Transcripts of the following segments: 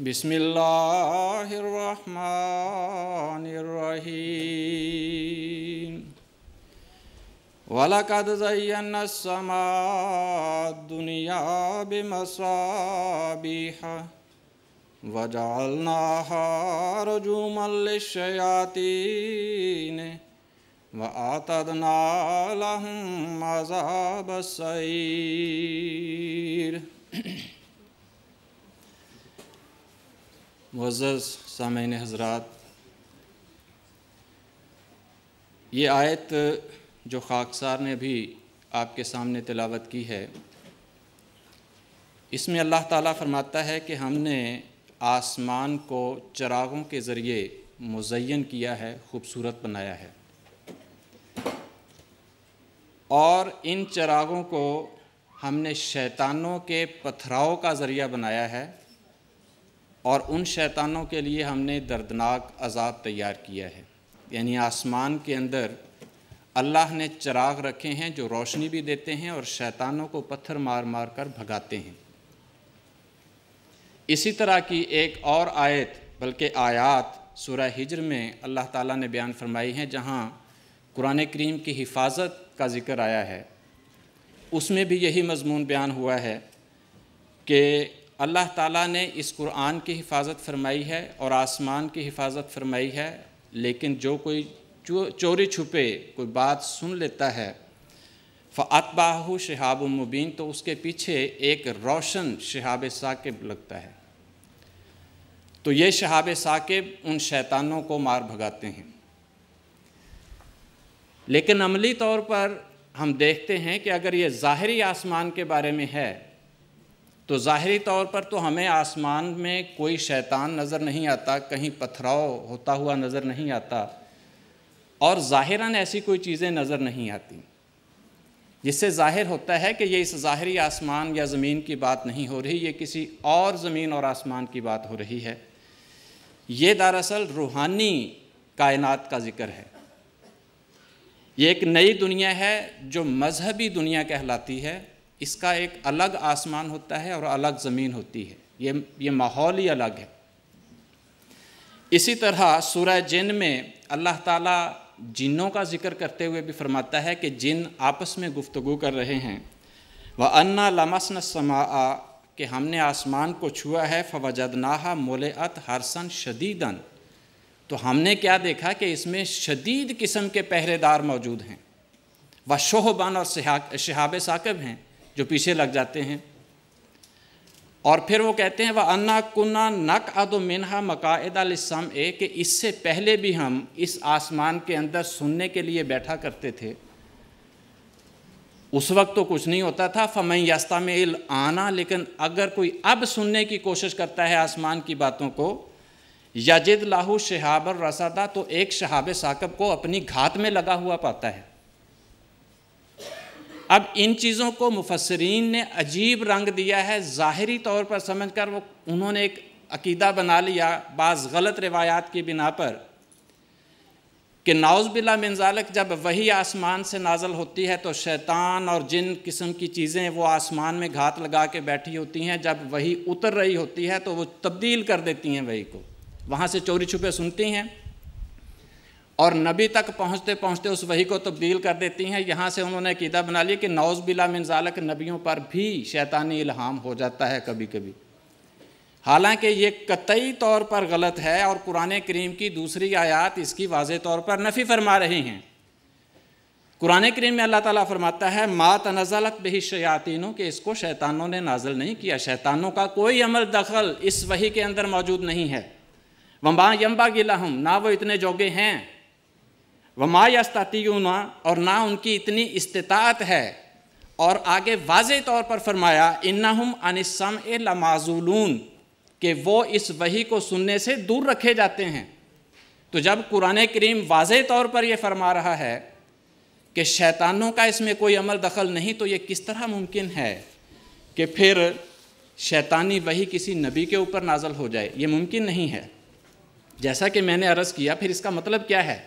بسم الله الرحمن الرحيم ولقد زينا السماء الدنيا بمصابيح وجعلناها رجوما للشياطين وأعتدنا لهم عذاب السعير मज़ज़ सामिन हजरात ये आयत जो खाकसार ने भी आपके सामने तिलावत की है इसमें अल्लाह ताला फरमाता है कि हमने आसमान को चरागों के ज़रिए मुजैन किया है खूबसूरत बनाया है और इन चरागों को हमने शैतानों के पथराव का ज़रिया बनाया है और उन शैतानों के लिए हमने दर्दनाक अजाब तैयार किया है यानी आसमान के अंदर अल्लाह ने चिराग रखे हैं जो रोशनी भी देते हैं और शैतानों को पत्थर मार मार कर भगाते हैं इसी तरह की एक और आयत बल्कि आयात सूर्य हिजर में अल्लाह ताला ने बयान फरमाई है जहाँ कुरान करीम की हिफाजत का जिक्र आया है उसमें भी यही मजमून बयान हुआ है कि अल्लाह ताला ने इस कुरान की हिफाजत फरमाई है और आसमान की हिफाजत फरमाई है लेकिन जो कोई चो, चोरी छुपे कोई बात सुन लेता है फ़ातबाह शहाब मुबीन तो उसके पीछे एक रोशन शहाब साकिब लगता है तो ये शहाब साकिब उन शैतानों को मार भगाते हैं लेकिन अमली तौर पर हम देखते हैं कि अगर ये ज़ाहरी आसमान के बारे में है तो ज़ाहरी तौर पर तो हमें आसमान में कोई शैतान नज़र नहीं आता कहीं पथराव होता हुआ नज़र नहीं आता और ज़ाहिरन ऐसी कोई चीज़ें नज़र नहीं आती जिससे जाहिर होता है कि ये इस ज़ाहरी आसमान या ज़मीन की बात नहीं हो रही ये किसी और ज़मीन और आसमान की बात हो रही है ये दरअसल रूहानी कायनात का ज़िक्र है ये एक नई दुनिया है जो मजहबी दुनिया कहलाती है इसका एक अलग आसमान होता है और अलग ज़मीन होती है ये ये माहौल ही अलग है इसी तरह सूरह जिन में अल्लाह ताला जिन्नों का जिक्र करते हुए भी फरमाता है कि जिन आपस में गुफ्तगु कर रहे हैं व अन्ना लमसन समा कि हमने आसमान को छुआ है फवजदनाहा मोलत हरसन शदीदन तो हमने क्या देखा कि इसमें शदीद किस्म के पहरेदार मौजूद हैं व शोहबान और शहाब साकब हैं जो पीछे लग जाते हैं और फिर वो कहते हैं वह अन्ना कुन्ना नक अदो मिनहा मकायद अलसम ए कि इससे पहले भी हम इस आसमान के अंदर सुनने के लिए बैठा करते थे उस वक्त तो कुछ नहीं होता था फमई यास्ता में इल आना लेकिन अगर कोई अब सुनने की कोशिश करता है आसमान की बातों को यजिद लाहू शहाबर रसादा तो एक शहाब साकब को अपनी घात में लगा हुआ पाता है अब इन चीज़ों को मुफसरीन ने अजीब रंग दिया है ज़ाहरी तौर पर समझ कर वो उन्होंने एक अकीदा बना लिया बाज़ गलत रिवायात की बिना पर कि नाउज़ बिला मिनजालक जब वही आसमान से नाजल होती है तो शैतान और जिन किस्म की चीज़ें वो आसमान में घात लगा के बैठी होती हैं जब वही उतर रही होती है तो वो तब्दील कर देती हैं वही को वहाँ से चोरी छुपे सुनती हैं और नबी तक पहुँचते पहुँचते उस वही को तब्दील कर देती हैं यहाँ से उन्होंने कीदा बना लिया कि नौज बिला मिनजालक नबियों पर भी शैतानी इल्हाम हो जाता है कभी कभी हालांकि ये कतई तौर पर गलत है और कुरान करीम की दूसरी आयात इसकी वाज तौर पर नफ़ी फरमा रही हैं कुरान करीम में अल्लाह ताला फरमाता है मात नज़लत बही शयातिनों के इसको शैतानों ने नाजल नहीं किया शैतानों का कोई अमल दखल इस वही के अंदर मौजूद नहीं है वम्बा यम्बा गिला हम ना वो इतने जोगे हैं ना और ना उनकी इतनी इस्तात है और आगे वाज तौर पर फरमाया इन्ना अनिसम ए लमाजूलून कि वो इस वही को सुनने से दूर रखे जाते हैं तो जब कुरान करीम वाज तौर पर यह फरमा रहा है कि शैतानों का इसमें कोई अमल दखल नहीं तो ये किस तरह मुमकिन है कि फिर शैतानी वही किसी नबी के ऊपर नाजल हो जाए ये मुमकिन नहीं है जैसा कि मैंने अर्ज़ किया फिर इसका मतलब क्या है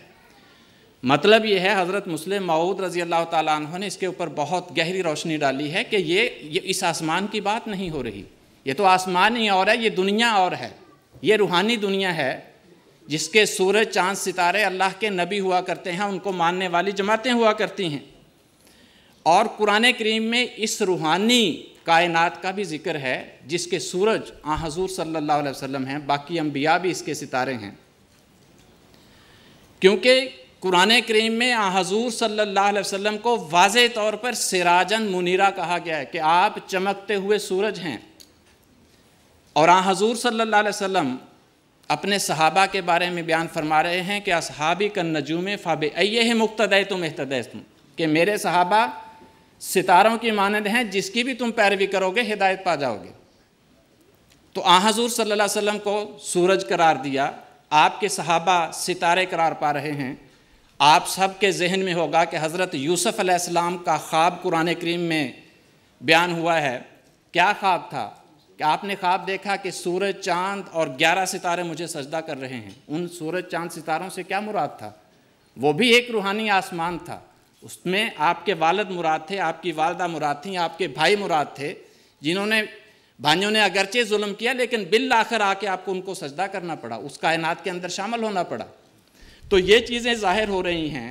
मतलब ये है हज़रत मुस्लिम मऊद रज़ी अल्लाह तह ने इसके ऊपर बहुत गहरी रोशनी डाली है कि ये, ये इस आसमान की बात नहीं हो रही ये तो आसमान ही और है ये दुनिया और है ये रूहानी दुनिया है जिसके सूरज चांद सितारे अल्लाह के नबी हुआ करते हैं उनको मानने वाली जमातें हुआ करती हैं और कुरान करीम में इस रूहानी कायनात का भी जिक्र है जिसके सूरज आ हजूर सल्ला वसम हैं बाकी अम्बिया भी इसके सितारे हैं क्योंकि कुरान करीम में हजूर सल्ला वसम को वाज तौर पर सिराजन मुनीरा कहा गया है कि आप चमकते हुए सूरज हैं और हजूर सल्ला वसम अपने सहाबा के बारे में बयान फरमा रहे हैं कि असहाबी कन नजूम फाबे अये है मुख्तद तुम अहतद तुम कि मेरे सहाबा सितारों की मानद हैं जिसकी भी तुम पैरवी करोगे हिदायत पा जाओगे तो आ हजूर सल्ला वसम को सूरज करार दिया आपके सहाबा सितारे करार पा रहे हैं आप सब के जहन में होगा कि हज़रत यूसुफ़ अलैहिस्सलाम का ख्वाब कुरान करीम में बयान हुआ है क्या ख्वाब था कि आपने ख्वाब देखा कि सूरज चांद और ग्यारह सितारे मुझे सजदा कर रहे हैं उन सूरज चांद सितारों से क्या मुराद था वो भी एक रूहानी आसमान था उसमें आपके वालद मुराद थे आपकी वालदा मुराद थी आपके भाई मुराद थे जिन्होंने भाइयों ने अगरचे जुल्म किया लेकिन बिल आखिर आके आपको उनको सजदा करना पड़ा उस कायनात के अंदर शामिल होना पड़ा तो ये चीज़ें ज़ाहिर हो रही हैं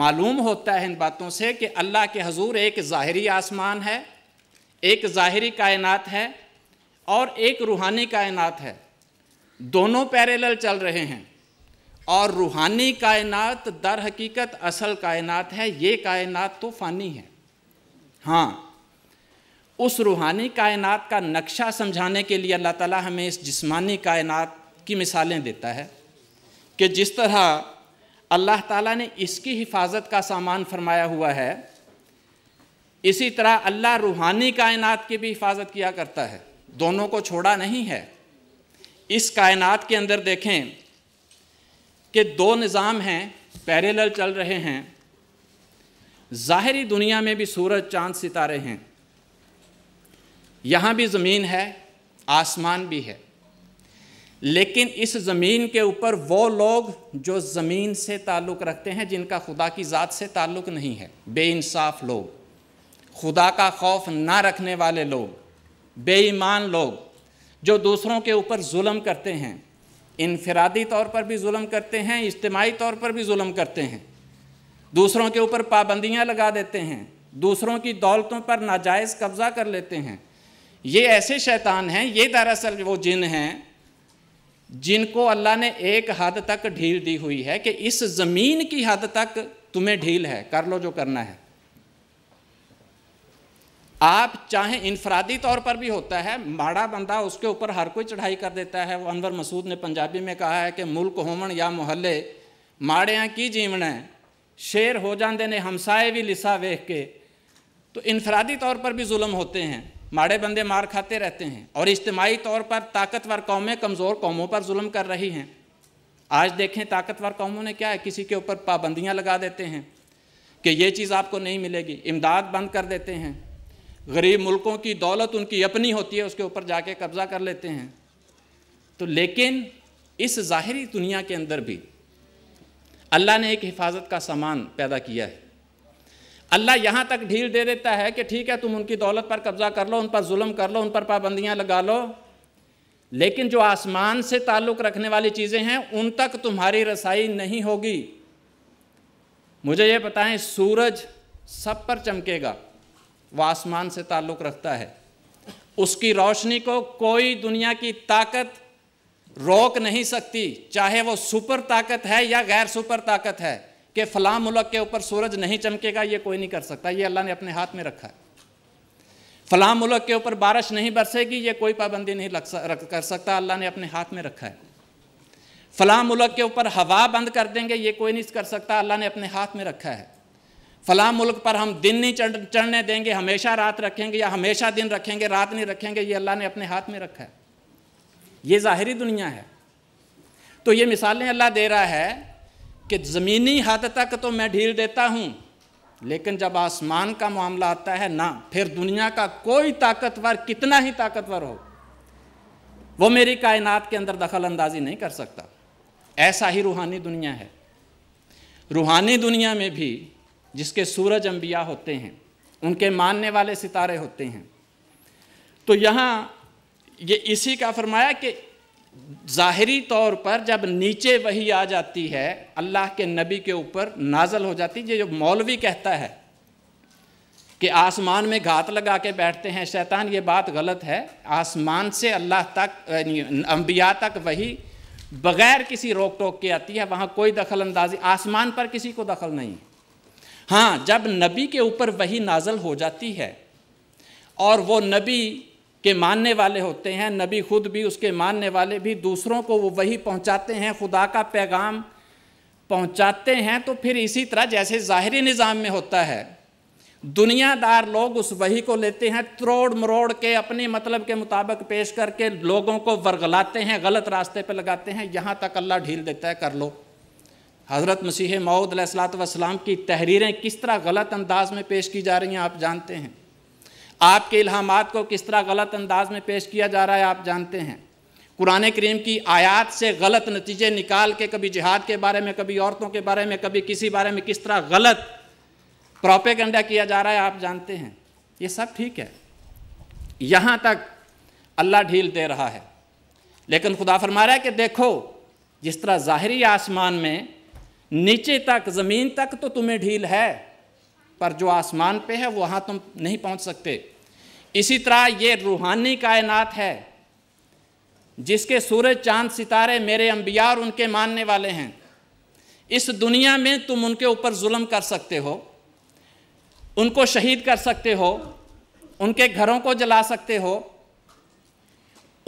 मालूम होता है इन बातों से कि अल्लाह के हजूर एक ज़ाहरी आसमान है एक ज़ाहरी कायनात है और एक रूहानी कायनात है दोनों पैरेलल चल रहे हैं और रूहानी कायनात दर हकीकत असल कायनात है ये कायनात तो फ़ानी है हाँ उस रूहानी कायनात का नक्शा समझाने के लिए अल्लाह ताला हमें इस जिस्मानी कायनात की मिसालें देता है कि जिस तरह अल्लाह ताला ने इसकी हिफाजत का सामान फरमाया हुआ है इसी तरह अल्लाह रूहानी कायनात की भी हिफाजत किया करता है दोनों को छोड़ा नहीं है इस कायनात के अंदर देखें कि दो निज़ाम हैं पैरेलल चल रहे हैं ज़ाहरी दुनिया में भी सूरज चांद सितारे हैं यहाँ भी ज़मीन है आसमान भी है लेकिन इस ज़मीन के ऊपर वो लोग जो ज़मीन से ताल्लुक़ रखते हैं जिनका खुदा की ज़ात से ताल्लुक़ नहीं है बेइंसाफ लोग खुदा का खौफ ना रखने वाले लोग बेईमान लोग जो दूसरों के ऊपर जुल्म करते हैं इनफरादी तौर पर भी जुल्म करते हैं इज्तमाही तौर पर भी जुल्म करते हैं दूसरों के ऊपर पाबंदियाँ लगा देते हैं दूसरों की दौलतों पर नाजायज़ कब्ज़ा कर लेते हैं ये ऐसे शैतान हैं ये दरअसल वो जिन हैं जिनको अल्लाह ने एक हद तक ढील दी हुई है कि इस ज़मीन की हद तक तुम्हें ढील है कर लो जो करना है आप चाहे इनफरादी तौर पर भी होता है माड़ा बंदा उसके ऊपर हर कोई चढ़ाई कर देता है वो अनवर मसूद ने पंजाबी में कहा है कि मुल्क होमन या मोहल्ले माड़ियाँ की जीवन है शेर हो जाते ने हमसाए भी लिसा वेख के तो इनफरादी तौर पर भी जुल्म होते हैं माड़े बंदे मार खाते रहते हैं और इज्तमाही तौर पर ताकतवर कौमें कमज़ोर कौमों पर जुल्म कर रही हैं आज देखें ताकतवर कौमों ने क्या है किसी के ऊपर पाबंदियाँ लगा देते हैं कि ये चीज़ आपको नहीं मिलेगी इमदाद बंद कर देते हैं गरीब मुल्कों की दौलत उनकी अपनी होती है उसके ऊपर जाके कब्ज़ा कर लेते हैं तो लेकिन इस ज़ाहरी दुनिया के अंदर भी अल्लाह ने एक हिफाजत का सामान पैदा किया है अल्लाह यहाँ तक ढील दे देता है कि ठीक है तुम उनकी दौलत पर कब्जा कर लो उन पर जुल्म कर लो उन पर पाबंदियाँ लगा लो लेकिन जो आसमान से ताल्लुक़ रखने वाली चीज़ें हैं उन तक तुम्हारी रसाई नहीं होगी मुझे ये बताएं सूरज सब पर चमकेगा वह आसमान से ताल्लुक़ रखता है उसकी रोशनी को कोई दुनिया की ताकत रोक नहीं सकती चाहे वो सुपर ताकत है या गैर सुपर ताकत है कि फलां मुल्क के ऊपर सूरज नहीं चमकेगा ये कोई नहीं कर सकता ये अल्लाह ने अपने हाथ में रखा है फलां मुल्क के ऊपर बारिश नहीं बरसेगी ये कोई पाबंदी नहीं लग सक, कर सकता अल्लाह ने अपने हाथ में रखा है फलां मुल्क के ऊपर हवा बंद कर देंगे ये कोई नहीं कर सकता अल्लाह ने अपने हाथ में रखा है फलां मुल्क पर हम दिन नहीं चढ़ चढ़ने देंगे हमेशा रात रखेंगे या हमेशा दिन रखेंगे रात नहीं रखेंगे ये अल्लाह ने अपने हाथ में रखा है ये ज़ाहरी दुनिया है तो ये मिसालें अल्लाह दे रहा है कि ज़मीनी हद तक तो मैं ढील देता हूँ लेकिन जब आसमान का मामला आता है ना फिर दुनिया का कोई ताकतवर कितना ही ताकतवर हो वो मेरी कायनात के अंदर दखल अंदाजी नहीं कर सकता ऐसा ही रूहानी दुनिया है रूहानी दुनिया में भी जिसके सूरज अंबिया होते हैं उनके मानने वाले सितारे होते हैं तो यहाँ ये इसी का फरमाया कि ज़ाहरी तौर पर जब नीचे वही आ जाती है अल्लाह के नबी के ऊपर नाजल हो जाती है जो मौलवी कहता है कि आसमान में घात लगा के बैठते हैं शैतान ये बात गलत है आसमान से अल्लाह तक अम्बिया तक वही बगैर किसी रोक टोक के आती है वहाँ कोई दखल अंदाजी आसमान पर किसी को दखल नहीं हाँ जब नबी के ऊपर वही नाजल हो जाती है और वो नबी के मानने वाले होते हैं नबी खुद भी उसके मानने वाले भी दूसरों को वो वही पहुंचाते हैं खुदा का पैगाम पहुंचाते हैं तो फिर इसी तरह जैसे ज़ाहरी निज़ाम में होता है दुनियादार लोग उस वही को लेते हैं त्रोड़ मरोड़ के अपने मतलब के मुताबिक पेश करके लोगों को वर्गलाते हैं गलत रास्ते पर लगाते हैं यहाँ तक अल्लाह ढील देता है कर लो हज़रत मसीह मऊद सलात की तहरीरें किस तरह गलत अंदाज में पेश की जा रही हैं आप जानते हैं आपके इल्हामात को किस तरह गलत अंदाज में पेश किया जा रहा है आप जानते हैं कुरान करीम की आयात से गलत नतीजे निकाल के कभी जिहाद के बारे में कभी औरतों के बारे में कभी किसी बारे में किस तरह गलत प्रोपेगेंडा किया जा रहा है आप जानते हैं ये सब ठीक है यहाँ तक अल्लाह ढील दे रहा है लेकिन खुदा फरमा रहा है कि देखो जिस तरह ज़ाहरी आसमान में नीचे तक ज़मीन तक तो तुम्हें ढील है पर जो आसमान पे है वहाँ तुम नहीं पहुँच सकते इसी तरह ये रूहानी कायनात है जिसके सूरज चांद सितारे मेरे अंबिया और उनके मानने वाले हैं इस दुनिया में तुम उनके ऊपर जुल्म कर सकते हो उनको शहीद कर सकते हो उनके घरों को जला सकते हो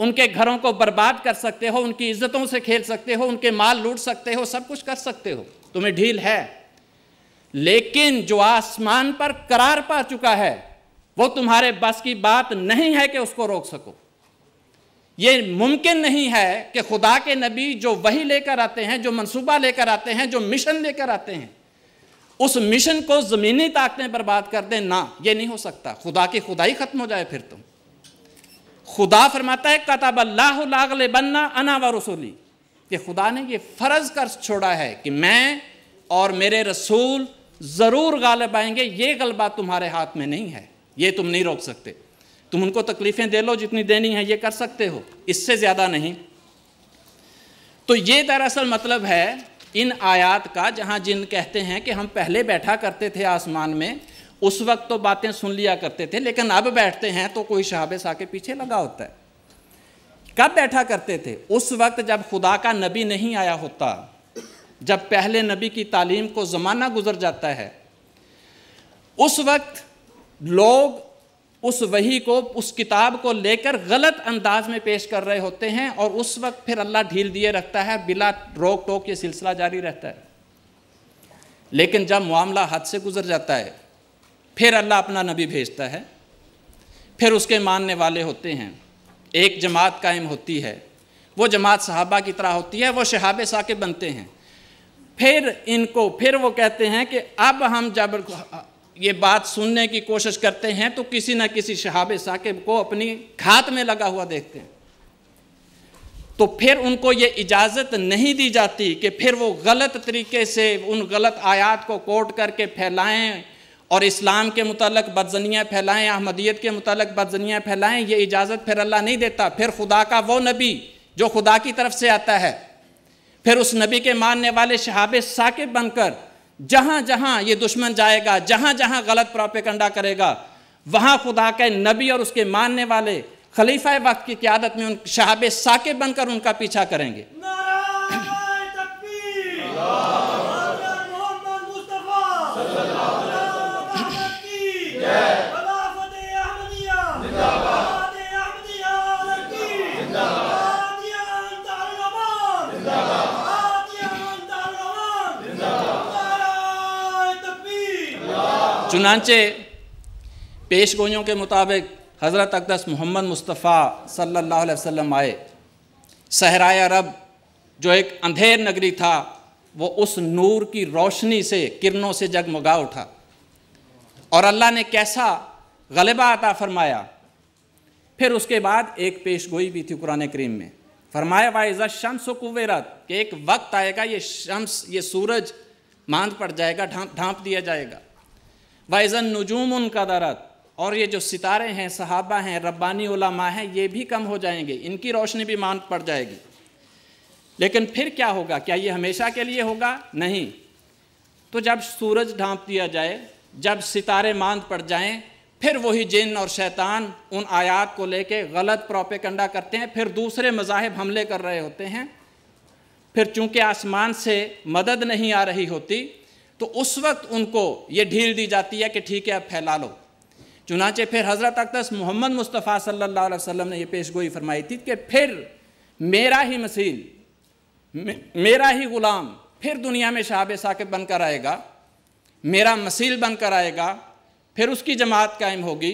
उनके घरों को बर्बाद कर सकते हो उनकी इज्जतों से खेल सकते हो उनके माल लूट सकते हो सब कुछ कर सकते हो तुम्हें ढील है लेकिन जो आसमान पर करार पा चुका है वो तुम्हारे बस की बात नहीं है कि उसको रोक सको ये मुमकिन नहीं है कि खुदा के नबी जो वही लेकर आते हैं जो मंसूबा लेकर आते हैं जो मिशन लेकर आते हैं उस मिशन को ज़मीनी ताकतें बर्बाद कर दें ना ये नहीं हो सकता खुदा की खुदाई ख़त्म हो जाए फिर तुम तो। खुदा फरमाता है कताबल्लागले बनना अना व रसूली कि खुदा ने ये फ़र्ज़ कर छोड़ा है कि मैं और मेरे रसूल ज़रूर गालब आएंगे ये गलबा तुम्हारे हाथ में नहीं है ये तुम नहीं रोक सकते तुम उनको तकलीफ़ें दे लो जितनी देनी है ये कर सकते हो इससे ज़्यादा नहीं तो ये दरअसल मतलब है इन आयात का जहाँ जिन कहते हैं कि हम पहले बैठा करते थे आसमान में उस वक्त तो बातें सुन लिया करते थे लेकिन अब बैठते हैं तो कोई शहाबे सा के पीछे लगा होता है कब बैठा करते थे उस वक्त जब खुदा का नबी नहीं आया होता जब पहले नबी की तालीम को ज़माना गुजर जाता है उस वक्त लोग उस वही को उस किताब को लेकर गलत अंदाज में पेश कर रहे होते हैं और उस वक्त फिर अल्लाह ढील दिए रखता है बिला रोक टोक ये सिलसिला जारी रहता है लेकिन जब मामला हद से गुजर जाता है फिर अल्लाह अपना नबी भेजता है फिर उसके मानने वाले होते हैं एक जमात कायम होती है वो जमात सहाबा की तरह होती है वो शहाब साके बनते हैं फिर इनको फिर वो कहते हैं कि अब हम जब ये बात सुनने की कोशिश करते हैं तो किसी ना किसी शहाब साकिब को अपनी घात में लगा हुआ देखते हैं तो फिर उनको ये इजाज़त नहीं दी जाती कि फिर वो गलत तरीके से उन गलत आयात को कोट करके फैलाएं और इस्लाम के मतलब बदजनियाँ फैलाएं अहमदियत के मतलब बदजनियाँ फैलाएं ये इजाज़त फिर अल्लाह नहीं देता फिर खुदा का वो नबी जो खुदा की तरफ से आता है फिर उस नबी के मानने वाले शहाब साकिब बनकर जहां जहां ये दुश्मन जाएगा जहां जहां गलत प्रॉपिकंडा करेगा वहां खुदा के नबी और उसके मानने वाले खलीफा वक्त की क्यादत में उन शहाब साकिब बनकर उनका पीछा करेंगे चुनाचे पेश गोयों के मुताबिक हज़रत अकदस मोहम्मद मुस्तफ़ा सल्लल्लाहु अलैहि वसल्लम आए सहराय अरब जो एक अंधेर नगरी था वो उस नूर की रोशनी से किरणों से जगमगा उठा और अल्लाह ने कैसा गलबा अता फरमाया फिर उसके बाद एक पेश गोई भी थी कुरान करीम में फरमाया वाइजा शम्स कुवेरत कि एक वक्त आएगा ये शम्स ये सूरज मांद पड़ जाएगा ढांप दिया जाएगा वैज़न नजूम उनका दरत और ये जो सितारे हैं सहाबा हैं रब्बानी उलमा हैं ये भी कम हो जाएंगे इनकी रोशनी भी मान पड़ जाएगी लेकिन फिर क्या होगा क्या ये हमेशा के लिए होगा नहीं तो जब सूरज ढांप दिया जाए जब सितारे मांद पड़ जाएं फिर वही जिन और शैतान उन आयात को लेके गलत प्रोपेकंडा करते हैं फिर दूसरे मजाहब हमले कर रहे होते हैं फिर चूंकि आसमान से मदद नहीं आ रही होती तो उस वक्त उनको ये ढील दी जाती है कि ठीक है अब फैला लो चुनाचे फिर हज़रत अकदस मोहम्मद मुस्तफ़ा सल्ला वसम ने यह पेश गोई फरमाई थी कि फिर मेरा ही मसील मेरा ही ग़ुलाम फिर दुनिया में शहाब साकिब बनकर आएगा मेरा मसील बनकर आएगा फिर उसकी जमात कायम होगी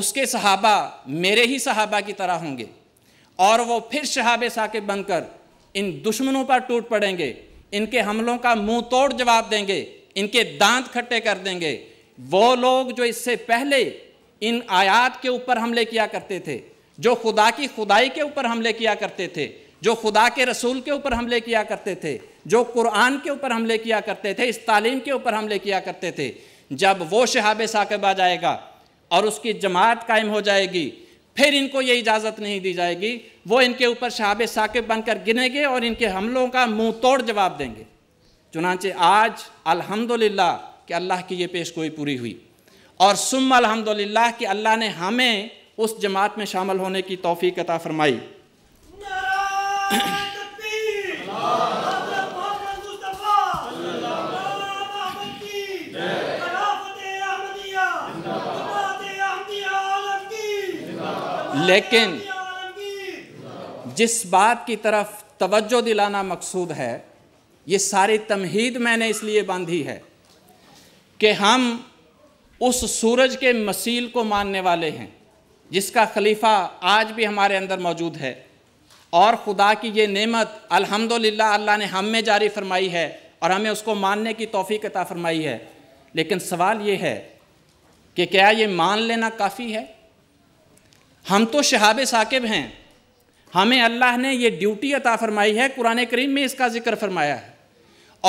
उसके सहाबा मेरे ही सहाबा की तरह होंगे और वो फिर शहाब साकिब बनकर इन दुश्मनों पर टूट पड़ेंगे इनके हमलों का मुंह तोड़ जवाब देंगे इनके दांत खट्टे कर देंगे वो लोग जो इससे पहले इन आयात के ऊपर हमले किया करते थे जो खुदा की खुदाई के ऊपर हमले किया करते थे जो खुदा के रसूल के ऊपर हमले किया करते थे जो कुरान के ऊपर हमले किया करते थे इस तालीम के ऊपर हमले किया करते थे जब वो शहाब साकब आ जाएगा और उसकी जमात कायम हो जाएगी फिर इनको ये इजाज़त नहीं दी जाएगी वो इनके ऊपर शहाब साकिब बनकर गिनेंगे और इनके हमलों का मुंह तोड़ जवाब देंगे चुनाचे आज अल्हम्दुलिल्लाह कि अल्लाह की ये पेशगोई पूरी हुई और सुम अल्हम्दुलिल्लाह कि अल्लाह ने हमें उस जमात में शामिल होने की तोफ़ी कता फरमाई लेकिन जिस बात की तरफ तवज्जो दिलाना मकसूद है ये सारी तमहीद मैंने इसलिए बांधी है कि हम उस सूरज के मसील को मानने वाले हैं जिसका खलीफा आज भी हमारे अंदर मौजूद है और खुदा की ये नेमत अल्हम्दुलिल्लाह अल्लाह ने हम में जारी फरमाई है और हमें उसको मानने की तोफ़ी अता फरमाई है लेकिन सवाल ये है कि क्या ये मान लेना काफ़ी है हम तो शहाब साकिब हैं हमें अल्लाह ने ये ड्यूटी अता फरमाई है कुरान करीम में इसका जिक्र फरमाया है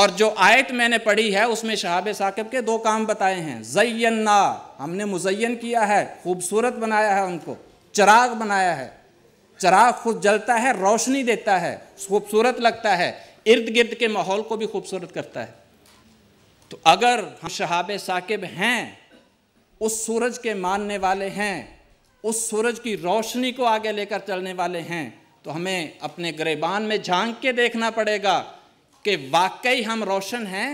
और जो आयत मैंने पढ़ी है उसमें शहाब साकिब के दो काम बताए हैं जयन्ना हमने मुजयन किया है खूबसूरत बनाया है उनको चराग बनाया है चराग खुद जलता है रोशनी देता है खूबसूरत लगता है इर्द गिर्द के माहौल को भी खूबसूरत करता है तो अगर हम शहाब साकिब हैं उस सूरज के मानने वाले हैं उस सूरज की रोशनी को आगे लेकर चलने वाले हैं तो हमें अपने गरेबान में झांक के देखना पड़ेगा कि वाकई हम रोशन हैं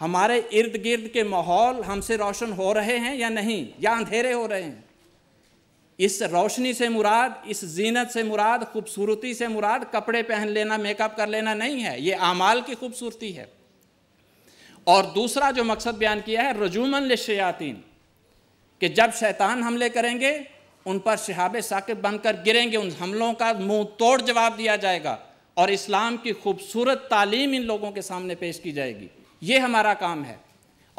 हमारे इर्द गिर्द के माहौल हमसे रोशन हो रहे हैं या नहीं या अंधेरे हो रहे हैं इस रोशनी से मुराद इस जीनत से मुराद खूबसूरती से मुराद कपड़े पहन लेना मेकअप कर लेना नहीं है ये आमाल की खूबसूरती है और दूसरा जो मकसद बयान किया है रजूमन लशातीन कि जब शैतान हमले करेंगे उन पर शहाबे साकिब बनकर गिरेंगे उन हमलों का मुंह तोड़ जवाब दिया जाएगा और इस्लाम की खूबसूरत तालीम इन लोगों के सामने पेश की जाएगी ये हमारा काम है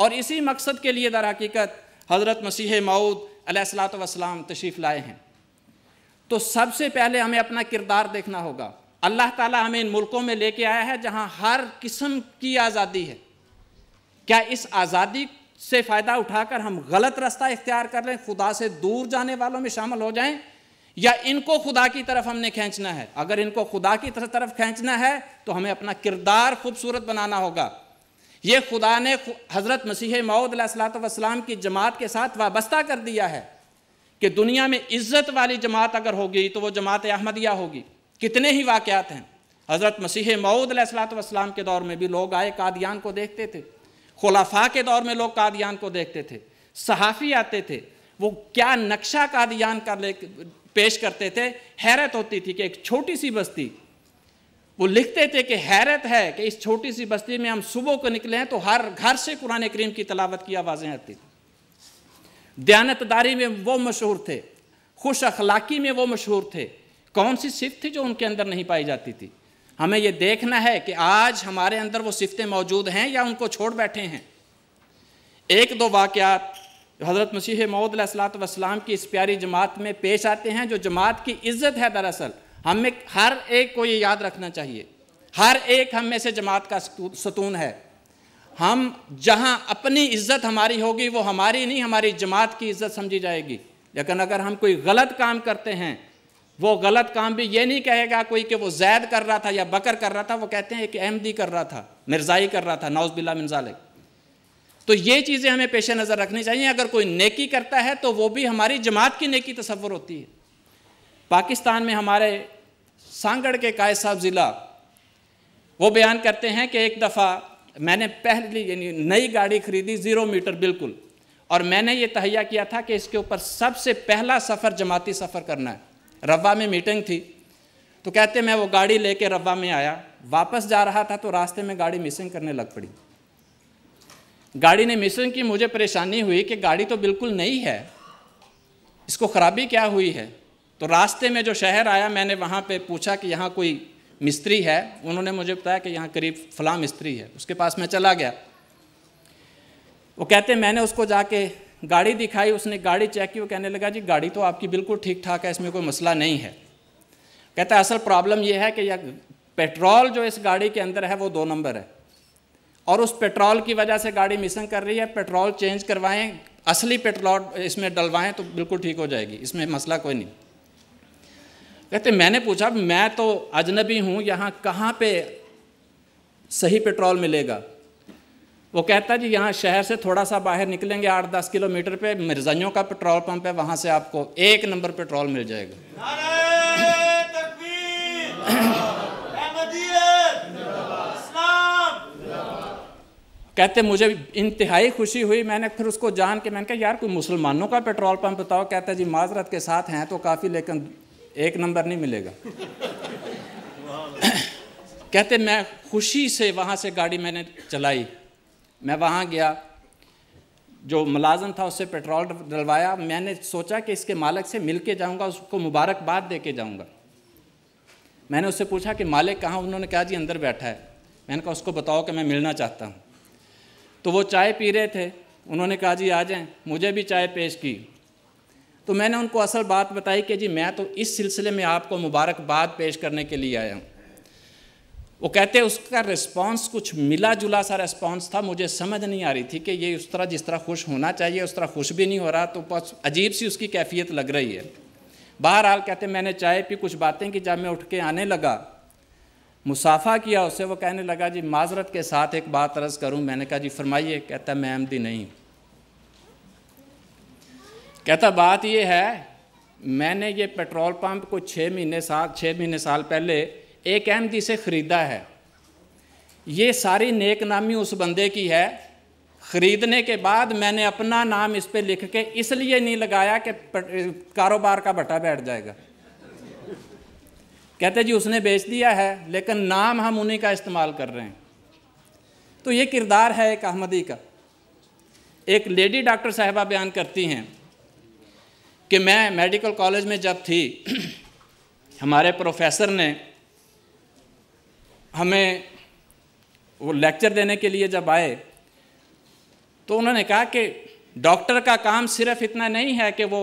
और इसी मकसद के लिए दर हकीकत हज़रत मसीह मऊद सलाम तशरीफ़ लाए हैं तो सबसे पहले हमें अपना किरदार देखना होगा अल्लाह ताला हमें इन मुल्कों में लेके आया है जहाँ हर किस्म की आज़ादी है क्या इस आज़ादी से फ़ायदा उठाकर हम गलत रास्ता इख्तियार कर लें खुदा से दूर जाने वालों में शामिल हो जाएं या इनको खुदा की तरफ हमने खींचना है अगर इनको खुदा की तरफ खींचना है तो हमें अपना किरदार खूबसूरत बनाना होगा ये खुदा ने हज़रत मसीह मऊदलाम की जमात के साथ वाबस्ता कर दिया है कि दुनिया में इज़्ज़त वाली जमात अगर होगी तो वह जमात अहमदिया होगी कितने ही वाक़ात हैं हज़रत मसीह मऊदलाम के दौर में भी लोग आए कादियान को देखते थे खुलाफा के दौर में लोग कादियान को देखते थे सहाफ़ी आते थे वो क्या नक्शा कादियान का ले पेश करते थे हैरत होती थी कि एक छोटी सी बस्ती वो लिखते थे कि हैरत है कि इस छोटी सी बस्ती में हम सुबह को निकले हैं तो हर घर से कुरान करीम की तलावत की आवाज़ें आती थी दयानतदारी में वो मशहूर थे खुश अखलाकी में वो मशहूर थे कौन सी सिफ थी जो उनके अंदर नहीं पाई जाती थी हमें ये देखना है कि आज हमारे अंदर वो सिफतें मौजूद हैं या उनको छोड़ बैठे हैं एक दो वाक़ात हज़रत मसीह मौदलात वसलाम की इस प्यारी जमात में पेश आते हैं जो जमात की इज्जत है दरअसल हमें हर एक को ये याद रखना चाहिए हर एक हम में से जमात का सतून है हम जहाँ अपनी इज्जत हमारी होगी वो हमारी नहीं हमारी जमात की इज्जत समझी जाएगी लेकिन अगर हम कोई गलत काम करते हैं वो गलत काम भी ये नहीं कहेगा कोई कि वो जैद कर रहा था या बकर कर रहा था वो कहते हैं कि अहमदी कर रहा था मिर्जाई कर रहा था नौज बिल्ला मिनजालिक तो ये चीज़ें हमें पेश नज़र रखनी चाहिए अगर कोई नेकी करता है तो वो भी हमारी जमात की नेकी तस्वर होती है पाकिस्तान में हमारे सांगड़ के काय साहब ज़िला वो बयान करते हैं कि एक दफ़ा मैंने पहली यानी नई गाड़ी खरीदी ज़ीरो मीटर बिल्कुल और मैंने ये तहैया किया था कि इसके ऊपर सबसे पहला सफ़र जमाती सफ़र करना है रवा में मीटिंग थी तो कहते मैं वो गाड़ी लेके रवा में आया वापस जा रहा था तो रास्ते में गाड़ी मिसिंग करने लग पड़ी गाड़ी ने मिसिंग की मुझे परेशानी हुई कि गाड़ी तो बिल्कुल नहीं है इसको ख़राबी क्या हुई है तो रास्ते में जो शहर आया मैंने वहाँ पे पूछा कि यहाँ कोई मिस्त्री है उन्होंने मुझे बताया कि यहाँ करीब फला मिस्त्री है उसके पास मैं चला गया वो कहते मैंने उसको जाके गाड़ी दिखाई उसने गाड़ी चेक की वो कहने लगा जी गाड़ी तो आपकी बिल्कुल ठीक ठाक है इसमें कोई मसला नहीं है कहता है असल प्रॉब्लम यह है कि यह पेट्रोल जो इस गाड़ी के अंदर है वो दो नंबर है और उस पेट्रोल की वजह से गाड़ी मिसिंग कर रही है पेट्रोल चेंज करवाएं असली पेट्रोल इसमें डलवाएं तो बिल्कुल ठीक हो जाएगी इसमें मसला कोई नहीं कहते मैंने पूछा मैं तो अजनबी हूँ यहाँ कहाँ पे सही पेट्रोल मिलेगा वो कहता है जी यहाँ शहर से थोड़ा सा बाहर निकलेंगे आठ दस किलोमीटर पे मिर्जाइयों का पेट्रोल पंप है वहाँ से आपको एक नंबर पेट्रोल मिल जाएगा कहते मुझे इंतहाई खुशी हुई मैंने फिर उसको जान के मैंने कहा यार कोई मुसलमानों का पेट्रोल पंप बताओ कहता जी माजरत के साथ हैं तो काफ़ी लेकिन एक नंबर नहीं मिलेगा कहते मैं खुशी से वहाँ से गाड़ी मैंने चलाई मैं वहाँ गया जो मुलाजम था उससे पेट्रोल डलवाया मैंने सोचा कि इसके मालिक से मिल के जाऊँगा उसको मुबारकबाद दे के जाऊँगा मैंने उससे पूछा कि मालिक कहाँ उन्होंने कहा जी अंदर बैठा है मैंने कहा उसको बताओ कि मैं मिलना चाहता हूँ तो वो चाय पी रहे थे उन्होंने कहा जी आ जाएं मुझे भी चाय पेश की तो मैंने उनको असल बात बताई कि जी मैं तो इस सिलसिले में आपको मुबारकबाद पेश करने के लिए आया हूँ वो कहते हैं उसका रिस्पांस कुछ मिला जुला सा रिस्पांस था मुझे समझ नहीं आ रही थी कि ये उस तरह जिस तरह खुश होना चाहिए उस तरह खुश भी नहीं हो रहा तो बस अजीब सी उसकी कैफियत लग रही है बहरहाल कहते मैंने चाय पी कुछ बातें कि जब मैं उठ के आने लगा मुसाफा किया उससे वो कहने लगा जी माजरत के साथ एक बात अर्ज करूँ मैंने कहा जी फरमाइए कहता मैम दी नहीं कहता बात यह है मैंने ये पेट्रोल पंप को छः महीने साल छः महीने साल पहले एक अहम जिसे ख़रीदा है ये सारी नेक नामी उस बंदे की है ख़रीदने के बाद मैंने अपना नाम इस पर लिख के इसलिए नहीं लगाया कि कारोबार का बटा बैठ जाएगा कहते जी उसने बेच दिया है लेकिन नाम हम उन्हीं का इस्तेमाल कर रहे हैं तो ये किरदार है एक अहमदी का एक लेडी डॉक्टर साहबा बयान करती हैं कि मैं मेडिकल कॉलेज में जब थी हमारे प्रोफेसर ने हमें वो लेक्चर देने के लिए जब आए तो उन्होंने कहा कि डॉक्टर का काम सिर्फ इतना नहीं है कि वो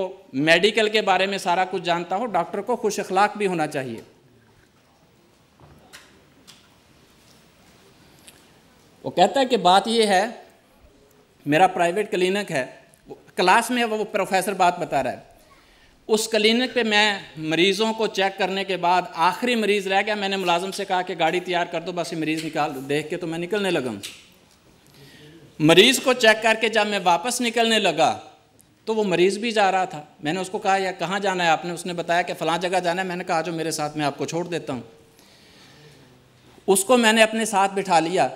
मेडिकल के बारे में सारा कुछ जानता हो डॉक्टर को खुश अखलाक भी होना चाहिए वो कहता है कि बात ये है मेरा प्राइवेट क्लिनिक है क्लास में वो प्रोफेसर बात बता रहा है उस क्लिनिक पे मैं मरीज़ों को चेक करने के बाद आखिरी मरीज़ रह गया मैंने मुलाजम से कहा कि गाड़ी तैयार कर दो बस ये मरीज़ निकाल देख के तो मैं निकलने लगा मरीज़ को चेक करके जब मैं वापस निकलने लगा तो वो मरीज़ भी जा रहा था मैंने उसको कहा यार कहाँ जाना है आपने उसने बताया कि फ़लाँ जगह जाना है मैंने कहा जो मेरे साथ मैं आपको छोड़ देता हूँ उसको मैंने अपने साथ बिठा लिया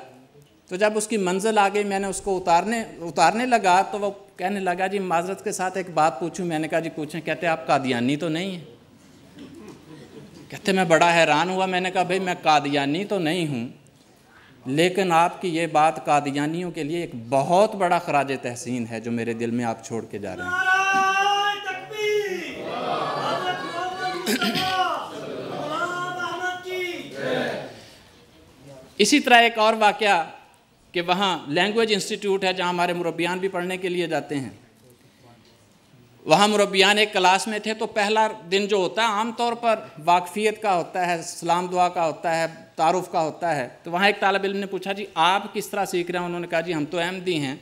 तो जब उसकी मंजिल आ गई मैंने उसको उतारने उतारने लगा तो वो कहने लगा जी माजरत के साथ एक बात पूछूं मैंने कहा जी पूछें कहते आप कादियानी तो नहीं हैं कहते मैं बड़ा हैरान हुआ मैंने कहा भाई मैं कादियानी तो नहीं हूँ लेकिन आपकी ये बात कादियानियों के लिए एक बहुत बड़ा खराज तहसीन है जो मेरे दिल में आप छोड़ के जा रहे हैं इसी तरह एक और वाक़ कि वहाँ लैंग्वेज इंस्टीट्यूट है जहाँ हमारे मुरबियान भी पढ़ने के लिए जाते हैं वहाँ मुरबियान एक क्लास में थे तो पहला दिन जो होता है आमतौर पर वाकफियत का होता है सलाम दुआ का होता है तारुफ का होता है तो वहाँ एक तालब इम ने पूछा जी आप किस तरह सीख रहे हैं उन्होंने कहा जी हम तो अहमदी हैं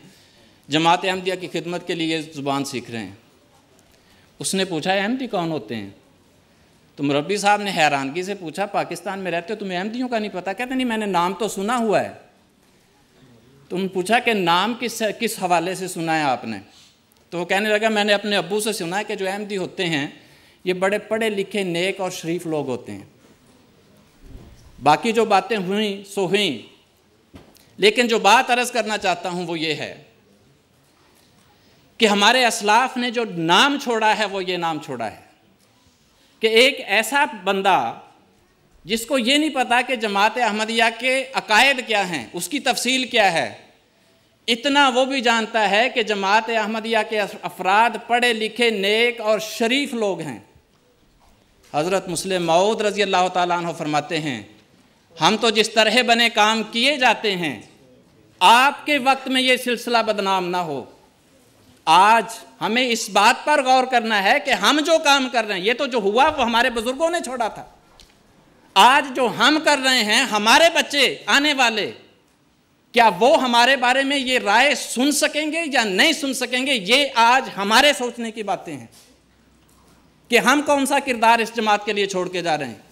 जमात अहमदिया की खिदमत के लिए ज़ुबान सीख रहे हैं उसने पूछा अहमदी कौन होते हैं तो मुरबी साहब ने हैरानगी से पूछा पाकिस्तान में रहते हो तुम्हें अहमदियों का नहीं पता कहते नहीं मैंने नाम तो सुना हुआ है तो उन पूछा कि नाम किस किस हवाले से सुना है आपने तो वो कहने लगा मैंने अपने अबू से सुना है कि जो अहमदी होते हैं ये बड़े पढ़े लिखे नेक और शरीफ लोग होते हैं बाकी जो बातें हुई सो हुई लेकिन जो बात अर्ज करना चाहता हूँ वो ये है कि हमारे असलाफ ने जो नाम छोड़ा है वो ये नाम छोड़ा है कि एक ऐसा बंदा जिसको ये नहीं पता कि जमात अहमदिया के अकायद क्या हैं उसकी तफसील क्या है इतना वो भी जानता है कि जमात अहमदिया के अफराद पढ़े लिखे नेक और शरीफ लोग हैं हज़रत मुस्लिम मऊद रज़ी अल्लाह तन फरमाते हैं हम तो जिस तरह बने काम किए जाते हैं आपके वक्त में ये सिलसिला बदनाम ना हो आज हमें इस बात पर गौर करना है कि हम जो काम कर रहे हैं ये तो जो हुआ वो हमारे बुज़ुर्गों ने छोड़ा था आज जो हम कर रहे हैं हमारे बच्चे आने वाले क्या वो हमारे बारे में ये राय सुन सकेंगे या नहीं सुन सकेंगे ये आज हमारे सोचने की बातें हैं कि हम कौन सा किरदार इस जमात के लिए छोड़ के जा रहे हैं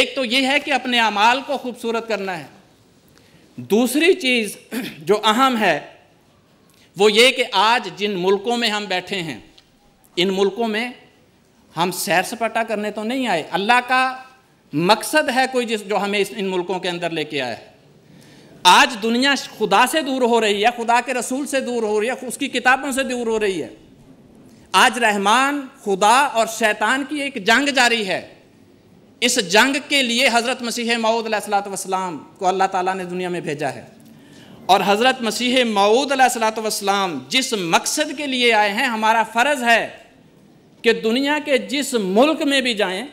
एक तो ये है कि अपने अमाल को खूबसूरत करना है दूसरी चीज़ जो अहम है वो ये कि आज जिन मुल्कों में हम बैठे हैं इन मुल्कों में हम सैर सपाटा करने तो नहीं आए अल्लाह का मकसद है कोई जिस जो हमें इस इन मुल्कों के अंदर लेके आया है आज दुनिया खुदा से दूर हो रही है खुदा के रसूल से दूर हो रही है उसकी किताबों से दूर हो रही है आज रहमान खुदा और शैतान की एक जंग जारी है इस जंग के लिए हज़रत मसीह मऊद सलाम को अल्लाह ताला ने दुनिया में भेजा है और हज़रत मसीह मऊद सलाम जिस मकसद के लिए आए हैं हमारा फ़र्ज़ है कि दुनिया के जिस मुल्क में भी जाएं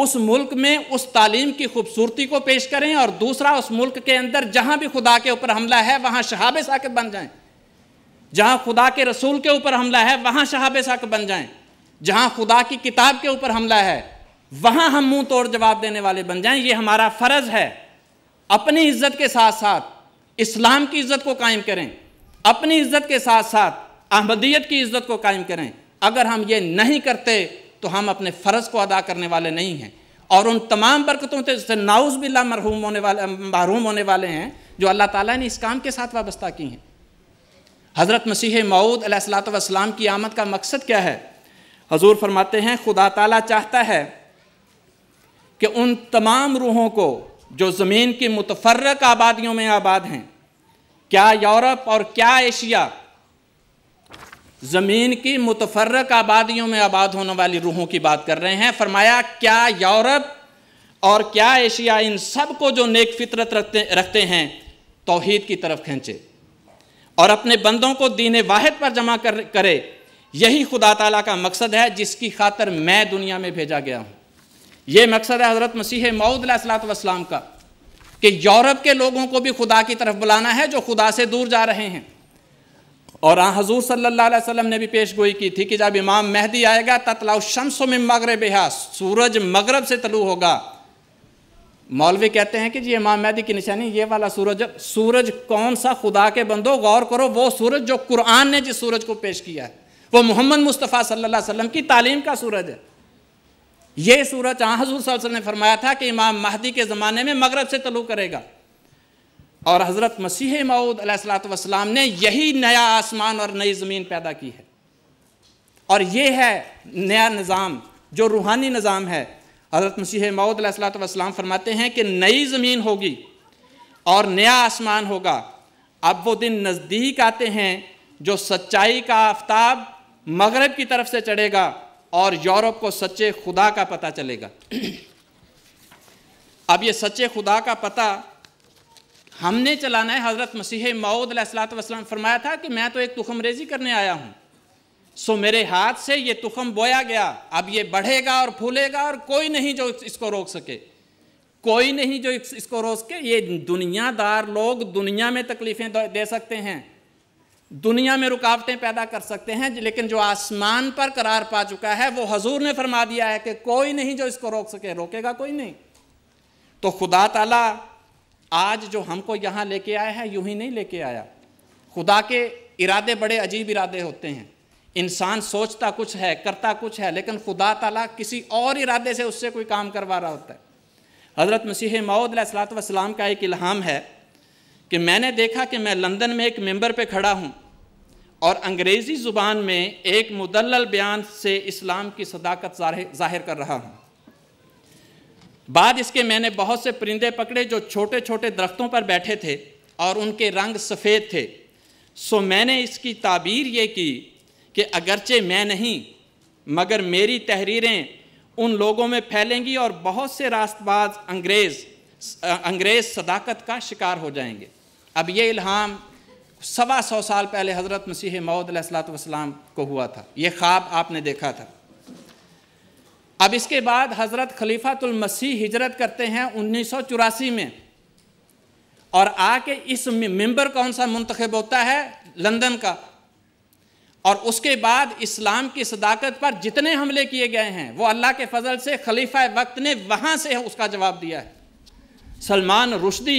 उस मुल्क में उस तालीम की खूबसूरती को पेश करें और दूसरा उस मुल्क के अंदर जहाँ भी खुदा के ऊपर हमला है वहाँ शहाबे साकत बन जाएं जहाँ खुदा के रसूल के ऊपर हमला है वहाँ शहाब साकत बन जाएं जहाँ खुदा की किताब के ऊपर हमला है वहाँ हम मुंह तोड़ जवाब देने वाले बन जाएं ये हमारा फ़र्ज़ है अपनी इज्जत के साथ साथ इस्लाम की इज्जत को कायम करें अपनी इज्जत के साथ साथ अहमदियत की इज्जत को कायम करें अगर हम ये नहीं करते तो हम अपने फ़र्ज़ को अदा करने वाले नहीं हैं और उन तमाम बरकतों से नाउज बिल्ला मरहूम होने वाले महरूम होने वाले हैं जो अल्लाह ताला ने इस काम के साथ वाबस्ता की हैं हज़रत मसीह मऊद सलाम की आमद का मकसद क्या है हजूर फरमाते हैं खुदा ताला चाहता है कि उन तमाम रूहों को जो ज़मीन की मुतफरक आबादियों में आबाद हैं क्या यूरोप और क्या एशिया ज़मीन की मुतफरक आबादियों में आबाद होने वाली रूहों की बात कर रहे हैं फरमाया क्या यूरोप और क्या एशिया इन सब को जो नेक फितरत रखते रखते हैं तोहद की तरफ खींचे और अपने बंदों को दीन वाहिद पर जमा कर करे यही खुदा तला का मकसद है जिसकी खातर मैं दुनिया में भेजा गया हूँ ये मकसद है हज़रत मसीह मऊदलाम का कि यूरोप के लोगों को भी खुदा की तरफ बुलाना है जो खुदा से दूर जा रहे हैं और आ हाँ, हजूर सल्ला वसलम ने भी पेश गोई की थी कि जब इमाम महदी आएगा ततलाउ शमसो में मगरब सूरज मगरब से तलु होगा मौलवी कहते हैं कि जी इमाम महदी की निशानी ये वाला सूरज सूरज कौन सा खुदा के बंदो गौर करो वो सूरज जो कुरान ने जिस सूरज को पेश किया है वो मोहम्मद मुस्तफ़ा सल्ला वसलम की तालीम का सूरज है ये सूरज आ हाँ, हजूर ने फरमाया था कि इमाम महदी के ज़माने में मगरब से तलु करेगा और हज़रत मसीह मऊद वसलाम ने यही नया आसमान और नई ज़मीन पैदा की है और ये है नया निज़ाम जो रूहानी निज़ाम है हज़रत मसीह मऊद वसलाम फरमाते हैं कि नई ज़मीन होगी और नया आसमान होगा अब वो दिन नज़दीक आते हैं जो सच्चाई का आफ्ताब मगरब की तरफ से चढ़ेगा और यूरोप को सच्चे खुदा का पता चलेगा अब ये सच्चे खुदा का पता हमने चलाना है हज़रत मसीह माऊद वसलाम फरमाया था कि मैं तो एक तुखम रेजी करने आया हूँ सो मेरे हाथ से ये तुखम बोया गया अब ये बढ़ेगा और फूलेगा और कोई नहीं जो इसको रोक सके कोई नहीं जो इसको रोक सके ये दुनियादार लोग दुनिया में तकलीफ़ें दे सकते हैं दुनिया में रुकावटें पैदा कर सकते हैं लेकिन जो आसमान पर करार पा चुका है वो हजूर ने फरमा दिया है कि कोई नहीं जो इसको रोक सके रोकेगा कोई नहीं तो खुदा तला आज जो हमको यहाँ लेके आया है यूं ही नहीं लेके आया खुदा के इरादे बड़े अजीब इरादे होते हैं इंसान सोचता कुछ है करता कुछ है लेकिन खुदा ताला किसी और इरादे से उससे कोई काम करवा रहा होता है हज़रत मसीह मऊद सलाम का एक इल्हाम है कि मैंने देखा कि मैं लंदन में एक मेंबर पे खड़ा हूँ और अंग्रेज़ी ज़ुबान में एक मुदल बयान से इस्लाम की सदाकत जाहिर कर रहा हूँ बाद इसके मैंने बहुत से परिंदे पकड़े जो छोटे छोटे दरख्तों पर बैठे थे और उनके रंग सफ़ेद थे सो मैंने इसकी ताबीर ये की कि अगरचे मैं नहीं मगर मेरी तहरीरें उन लोगों में फैलेंगी और बहुत से रास्तबाज अंग्रेज़ अंग्रेज़ सदाकत का शिकार हो जाएंगे अब ये इल्हाम सवा सौ साल पहले हज़रत मसीह मौद सलात को हुआ था ये ख्वाब आपने देखा था अब इसके बाद हज़रत खलीफातुल मसीह हिजरत करते हैं उन्नीस में और आके इस मेंबर कौन सा मुंतखब होता है लंदन का और उसके बाद इस्लाम की सदाकत पर जितने हमले किए गए हैं वो अल्लाह के फजल से खलीफा वक्त ने वहाँ से उसका जवाब दिया है सलमान रुशदी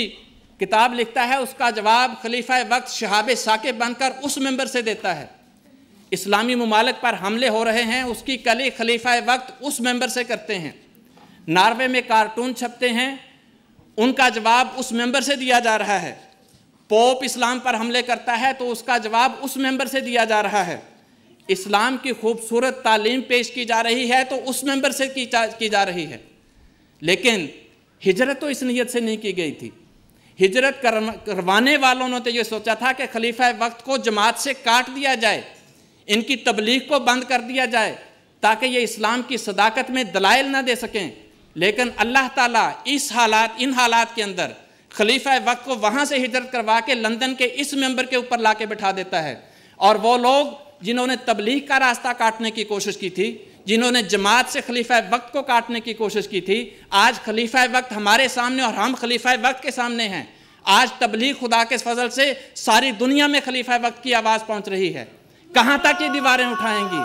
किताब लिखता है उसका जवाब खलीफा वक्त शहाबे साकेब बनकर उस मेंबर से देता है इस्लामी ममालक पर हमले हो रहे हैं उसकी कली खलीफा वक्त उस मेंबर से करते हैं नार्वे में कार्टून छपते हैं उनका जवाब उस मेंबर से दिया जा रहा है पोप इस्लाम पर हमले करता है तो उसका जवाब उस मेंबर से दिया जा रहा है इस्लाम की खूबसूरत तालीम पेश की जा रही है तो उस मेंबर से की जा, की जा रही है लेकिन हिजरत तो इस नीयत से नहीं की गई थी हिजरत करवाने वालों ने तो ये सोचा था कि खलीफा वक्त को जमात से काट दिया जाए इनकी तबलीग को बंद कर दिया जाए ताकि ये इस्लाम की सदाकत में दलाइल ना दे सकें लेकिन अल्लाह ताला इस हालात इन हालात के अंदर खलीफा वक्त को वहाँ से हिजरत करवा के लंदन के इस मेंबर के ऊपर ला के बैठा देता है और वो लोग जिन्होंने तबलीग का रास्ता काटने की कोशिश की थी जिन्होंने जमात से खलीफा वक्त को काटने की कोशिश की थी आज खलीफा वक्त हमारे सामने और हम खलीफा वक्त के सामने हैं आज तबलीग खुदा के फजल से सारी दुनिया में खलीफा वक्त की आवाज़ पहुँच रही है कहां तक ये दीवारें उठाएंगी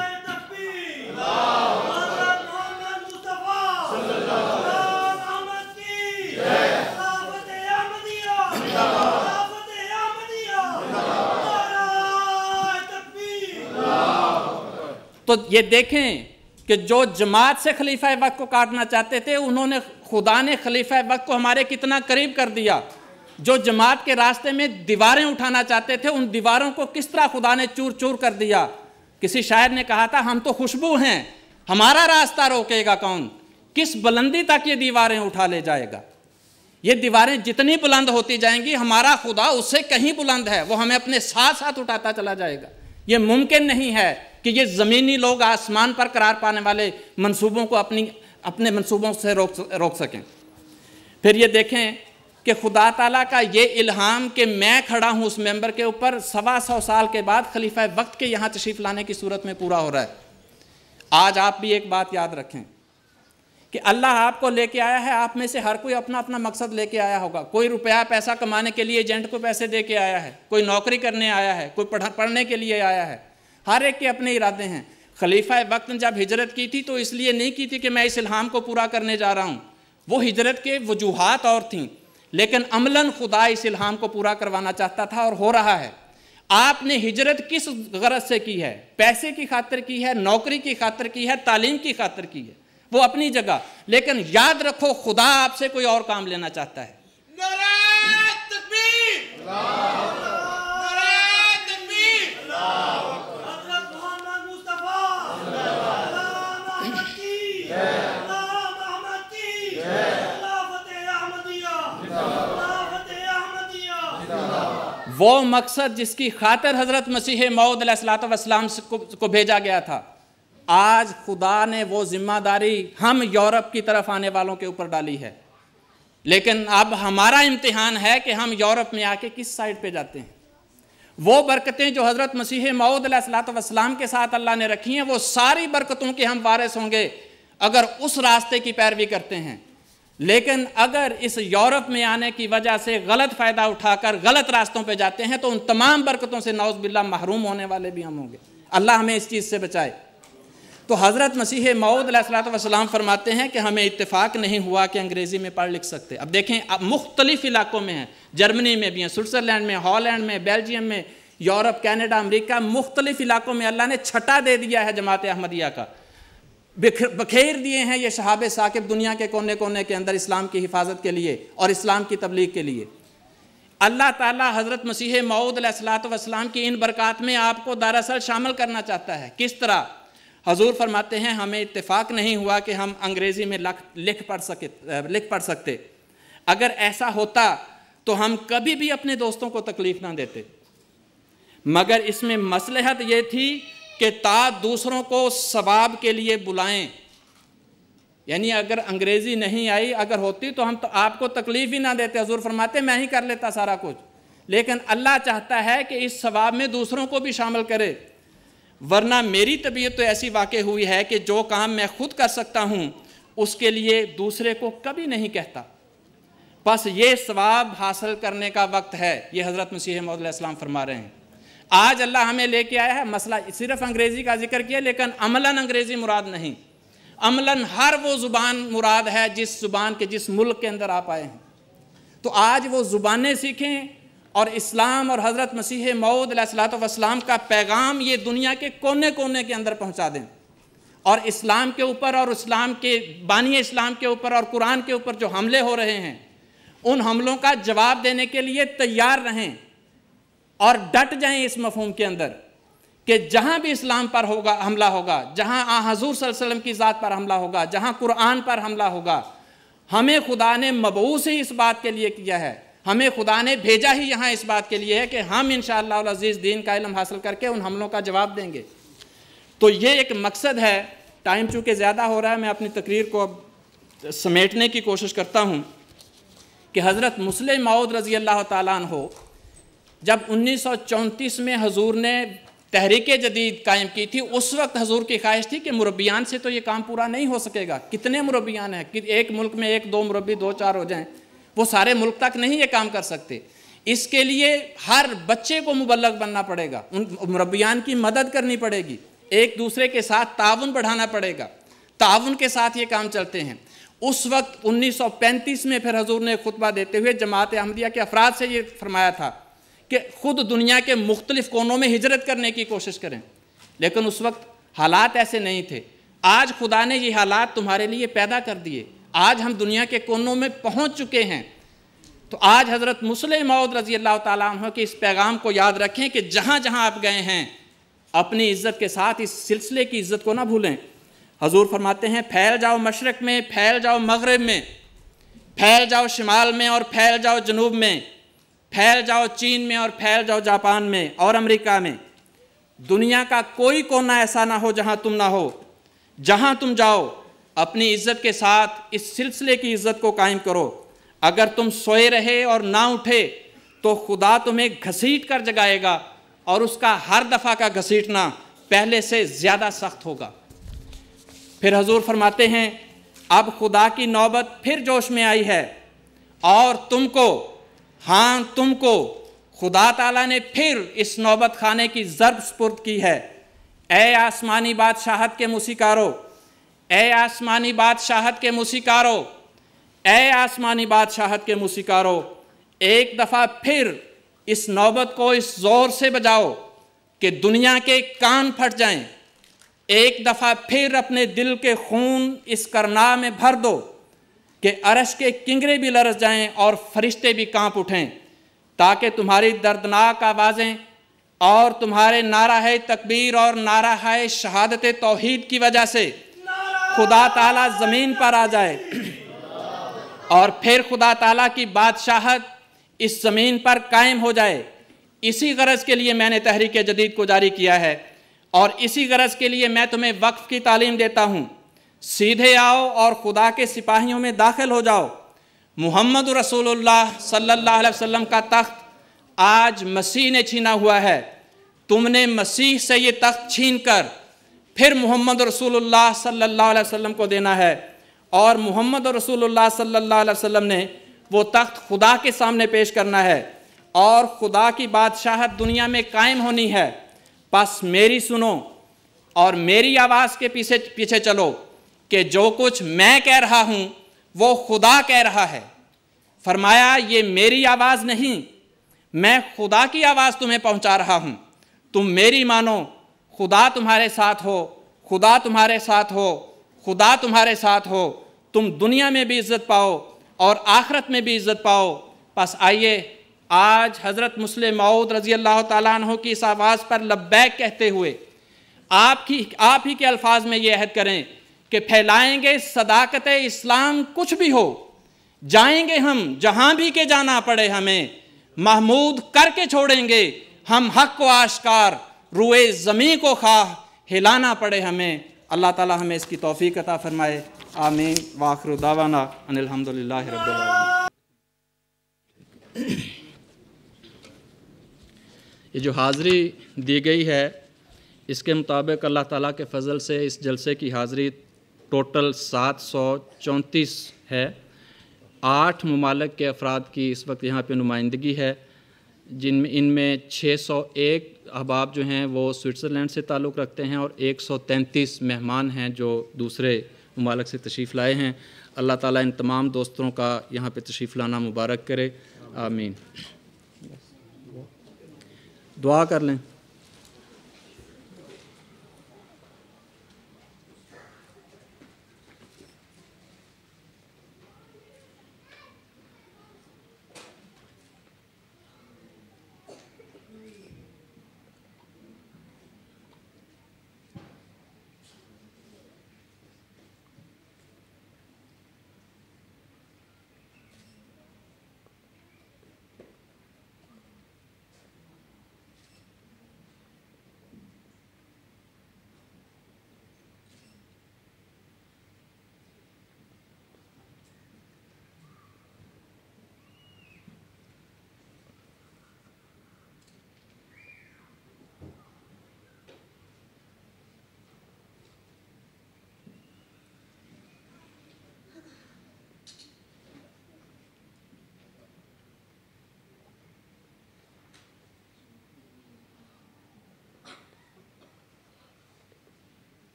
तो ये देखें कि जो जमात से खलीफा वक्त को काटना चाहते थे उन्होंने खुदा ने खलीफा वक्त को हमारे कितना करीब कर दिया जो जमात के रास्ते में दीवारें उठाना चाहते थे उन दीवारों को किस तरह खुदा ने चूर चूर कर दिया किसी शायर ने कहा था हम तो खुशबू हैं हमारा रास्ता रोकेगा कौन किस बुलंदी तक ये दीवारें उठा ले जाएगा ये दीवारें जितनी बुलंद होती जाएंगी हमारा खुदा उससे कहीं बुलंद है वो हमें अपने साथ साथ उठाता चला जाएगा ये मुमकिन नहीं है कि ये ज़मीनी लोग आसमान पर करार पाने वाले मनसूबों को अपनी अपने मनसूबों से रोक रोक सकें फिर ये देखें कि खुदा ताला का ये इल्हाम कि मैं खड़ा हूँ उस मेंबर के ऊपर सवा सौ साल के बाद खलीफा वक्त के यहाँ तशरीफ़ लाने की सूरत में पूरा हो रहा है आज आप भी एक बात याद रखें कि अल्लाह आपको लेके आया है आप में से हर कोई अपना अपना मकसद लेके आया होगा कोई रुपया पैसा कमाने के लिए एजेंट को पैसे दे के आया है कोई नौकरी करने आया है कोई पढ़ पढ़ने के लिए आया है हर एक के अपने इरादे हैं खलीफा वक्त ने जब हिजरत की थी तो इसलिए नहीं की थी कि मैं इस इल्हाम को पूरा करने जा रहा हूँ वो हिजरत के वजूहत और थी लेकिन अमलन खुदा इस इल्हाम को पूरा करवाना चाहता था और हो रहा है आपने हिजरत किस गरज से की है पैसे की खातर की है नौकरी की खातर की है तालीम की खातर की है वो अपनी जगह लेकिन याद रखो खुदा आपसे कोई और काम लेना चाहता है वो मकसद जिसकी खातर हज़रत मसीह मऊद सलाम को भेजा गया था आज खुदा ने वो जिम्मेदारी हम यूरोप की तरफ आने वालों के ऊपर डाली है लेकिन अब हमारा इम्तिहान है कि हम यूरोप में आके किस साइड पे जाते हैं वो बरकतें जो हज़रत मसीह मऊद सलाम के साथ अल्लाह ने रखी हैं वो सारी बरकतों के हम वारिस होंगे अगर उस रास्ते की पैरवी करते हैं लेकिन अगर इस यूरोप में आने की वजह से गलत फ़ायदा उठाकर गलत रास्तों पे जाते हैं तो उन तमाम बरकतों से नौज बिल्ला महरूम होने वाले भी हम होंगे अल्लाह हमें इस चीज़ से बचाए तो हज़रत मसीह मऊद सलाम फरमाते हैं कि हमें इतफ़ाक़ नहीं हुआ कि अंग्रेज़ी में पढ़ लिख सकते अब देखें अब मुख्तलिफ इलाक़ों में हैं जर्मनी में भी हैं स्विट्ज़रलैंड में हॉलैंड में बेल्जियम में यूरोप कैनेडा अमरीका मुख्तलिफ इलाक़ों में अल्लाह ने छटा दे दिया है जमात अहमदिया का बखेर दिए हैं ये शहाब साकिब दुनिया के कोने कोने के अंदर इस्लाम की हिफाजत के लिए और इस्लाम की तबलीग के लिए अल्लाह ताला हज़रत मसीह मऊद मऊदलाम की इन बरक़ात में आपको दरअसल शामिल करना चाहता है किस तरह हजूर फरमाते हैं हमें इतफ़ाक़ नहीं हुआ कि हम अंग्रेज़ी में लख लिख पढ़ सके लिख पढ़ सकते अगर ऐसा होता तो हम कभी भी अपने दोस्तों को तकलीफ़ ना देते मगर इसमें मसलहत ये थी कि ता दूसरों को सवाब के लिए बुलाएं यानी अगर अंग्रेज़ी नहीं आई अगर होती तो हम तो आपको तकलीफ़ ही ना देते हजूर फरमाते मैं ही कर लेता सारा कुछ लेकिन अल्लाह चाहता है कि इस सवाब में दूसरों को भी शामिल करे वरना मेरी तबीयत तो ऐसी वाक़ हुई है कि जो काम मैं खुद कर सकता हूँ उसके लिए दूसरे को कभी नहीं कहता बस ये सवाब हासिल करने का वक्त है ये हज़रत मसीह मौदल फरमा रहे हैं आज अल्लाह हमें लेके आया है मसला सिर्फ अंग्रेज़ी का जिक्र किया लेकिन अमला अंग्रेज़ी मुराद नहीं अमला हर वो ज़ुबान मुराद है जिस ज़ुबान के जिस मुल्क के अंदर आप आए हैं तो आज वो ज़ुबानें सीखें और इस्लाम और हज़रत मसीह मऊद सलाम का पैगाम ये दुनिया के कोने कोने के अंदर पहुँचा दें और इस्लाम के ऊपर और इस्लाम के बानी इस्लाम के ऊपर और कुरान के ऊपर जो हमले हो रहे हैं उन हमलों का जवाब देने के लिए तैयार रहें और डट जाएं इस मफहम के अंदर कि जहां भी इस्लाम पर होगा हमला होगा जहां आ हजूर सल्लम की ज़ात पर हमला होगा जहां कुरान पर हमला होगा हमें खुदा ने मबूस ही इस बात के लिए किया है हमें खुदा ने भेजा ही यहाँ इस बात के लिए है कि हम इन शजीज़ दीन का इलम हासिल करके उन हमलों का जवाब देंगे तो ये एक मकसद है टाइम चूँकि ज़्यादा हो रहा है मैं अपनी तकरीर को अब समेटने की कोशिश करता हूँ कि हज़रत मुस्लिम माउद रज़ी अल्लाह तन हो जब 1934 में हजूर ने तहरीक जदीद कायम की थी उस वक्त हजूर की ख्वाहिश थी कि मुरबियान से तो ये काम पूरा नहीं हो सकेगा कितने मुरबियान हैं कि एक मुल्क में एक दो मुरबी दो चार हो जाएं वो सारे मुल्क तक नहीं ये काम कर सकते इसके लिए हर बच्चे को मुबलक बनना पड़ेगा उन मुरबियान की मदद करनी पड़ेगी एक दूसरे के साथ ताउन बढ़ाना पड़ेगा ताउन के साथ ये काम चलते हैं उस वक्त 1935 में फिर हजूर ने खुतबा देते हुए जमात अहमदिया के अफराद से ये फरमाया था कि खुद दुनिया के मुख्तलिफ कोनों में हिजरत करने की कोशिश करें लेकिन उस वक्त हालात ऐसे नहीं थे आज खुदा ने ये हालात तुम्हारे लिए पैदा कर दिए आज हम दुनिया के कोनों में पहुंच चुके हैं तो आज हज़रत मुसलम मऊद रजी अल्लाह तह के इस पैगाम को याद रखें कि जहाँ जहाँ आप गए हैं अपनी इज़्ज़त के साथ इस सिलसिले की इज़्ज़त को ना भूलें हजूर फरमाते हैं फैल जाओ मशरक़ में फैल जाओ मगरब में फैल जाओ शिमाल में और फैल जाओ जनूब में फैल जाओ चीन में और फैल जाओ जापान में और अमेरिका में दुनिया का कोई कोना ऐसा ना हो जहां तुम ना हो जहां तुम जाओ अपनी इज्जत के साथ इस सिलसिले की इज्जत को कायम करो अगर तुम सोए रहे और ना उठे तो खुदा तुम्हें घसीट कर जगाएगा और उसका हर दफ़ा का घसीटना पहले से ज़्यादा सख्त होगा फिर हजूर फरमाते हैं अब खुदा की नौबत फिर जोश में आई है और तुमको हाँ तुमको खुदा ताला ने फिर इस नौबत खाने की जरब स्पुर्द की है ए आसमानी बादशाहत के मुसीकारो ए आसमानी बादशाहत के मुसीकारो ए आसमानी बादशाहत के मुसीकारो एक दफ़ा फिर इस नौबत को इस ज़ोर से बजाओ कि दुनिया के कान फट जाएं एक दफ़ा फिर अपने दिल के खून इस करना में भर दो कि अरश के किंगरे भी लरस जाएं और फरिश्ते भी कांप उठें ताकि तुम्हारी दर्दनाक आवाज़ें और तुम्हारे नारा है तकबीर और नारा है शहादत तोहद की वजह से खुदा ताला ज़मीन पर आ जाए और फिर खुदा ताला की बादशाहत इस ज़मीन पर कायम हो जाए इसी गरज के लिए मैंने तहरीक जदीद को जारी किया है और इसी गरज के लिए मैं तुम्हें वक्फ की तालीम देता हूँ सीधे आओ और खुदा के सिपाहियों में दाखिल हो जाओ मोहम्मद रसूलुल्लाह सल्लल्लाहु अलैहि वसल्लम का तख्त आज मसीह ने छीना हुआ है तुमने मसीह से ये तख्त छीन कर फिर मोहम्मद रसूलुल्लाह सल्लल्लाहु अलैहि वसल्लम को देना है और मोहम्मद रसूलुल्लाह सल्लल्लाहु अलैहि वसल्लम ने वो तख्त खुदा के सामने पेश करना है और खुदा की बादशाहत दुनिया में कायम होनी है बस मेरी सुनो और मेरी आवाज़ के पीछे पीछे चलो कि जो कुछ मैं कह रहा हूं वो खुदा कह रहा है फरमाया ये मेरी आवाज़ नहीं मैं खुदा की आवाज़ तुम्हें पहुंचा रहा हूं तुम मेरी मानो खुदा तुम्हारे साथ हो खुदा तुम्हारे साथ हो खुदा तुम्हारे साथ हो तुम दुनिया में भी इज़्ज़त पाओ और आखरत में भी इज़्ज़त पाओ बस आइए आज हज़रत मुस्लिम माऊद रज़ी अल्लाह तु की इस आवाज़ पर लब्बैक कहते हुए आपकी आप ही के अल्फाज में ये अहद करें कि फैलाएंगे सदाकत इस्लाम कुछ भी हो जाएंगे हम जहां भी के जाना पड़े हमें महमूद करके छोड़ेंगे हम हक को आश्कार रुए ज़मी को खा हिलाना पड़े हमें अल्लाह ताला हमें इसकी तोफ़ी अता फ़रमाए आमीन वाखर दावाना अनिलहमदिल्ला ये जो हाज़री दी गई है इसके मुताबिक अल्लाह ताला के फजल से इस जलसे की हाज़री टोटल सात सौ चौंतीस है आठ ममालक के अफराद की इस वक्त यहाँ पर नुमाइंदगी है जिन छः इनमें एक अहबाब जो हैं वो स्विट्ज़रलैंड से ताल्लुक़ रखते हैं और एक सौ तैंतीस मेहमान हैं जो दूसरे ममालक से तशरीफ़ लाए हैं अल्लाह ताला इन तमाम दोस्तों का यहाँ पर तशरीफ़ लाना मुबारक करे आमीन दुआ कर लें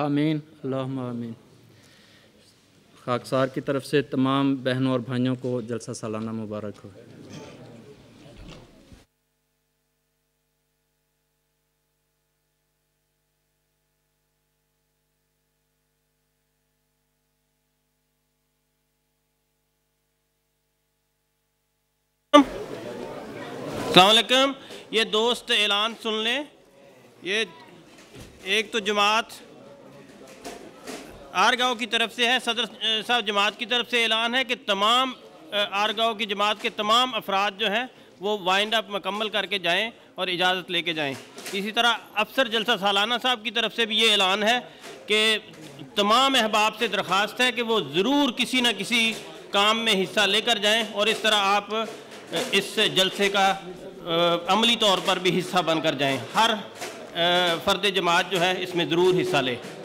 आमीन आमीन खाकसार की तरफ से तमाम बहनों और भाइयों को जलसा सालाना मुबारक हो ये दोस्त ऐलान सुन लें ये एक तो जमात आरगाँव की तरफ से है सदर साहब जमात की तरफ से ऐलान है कि तमाम आरगाँव की जमात के तमाम अफराद जो हैं वो वाइंड अप मकम्मल करके जाएं और इजाज़त लेके जाएं इसी तरह अफसर जलसा सालाना साहब की तरफ से भी ये ऐलान है कि तमाम अहबाब से दरख्वास्त है कि वो ज़रूर किसी न किसी काम में हिस्सा लेकर जाएं और इस तरह आप इस जलसे का अमली तौर पर भी हिस्सा बनकर जाएं हर फ़र्द जमात जो है इसमें ज़रूर हिस्सा लें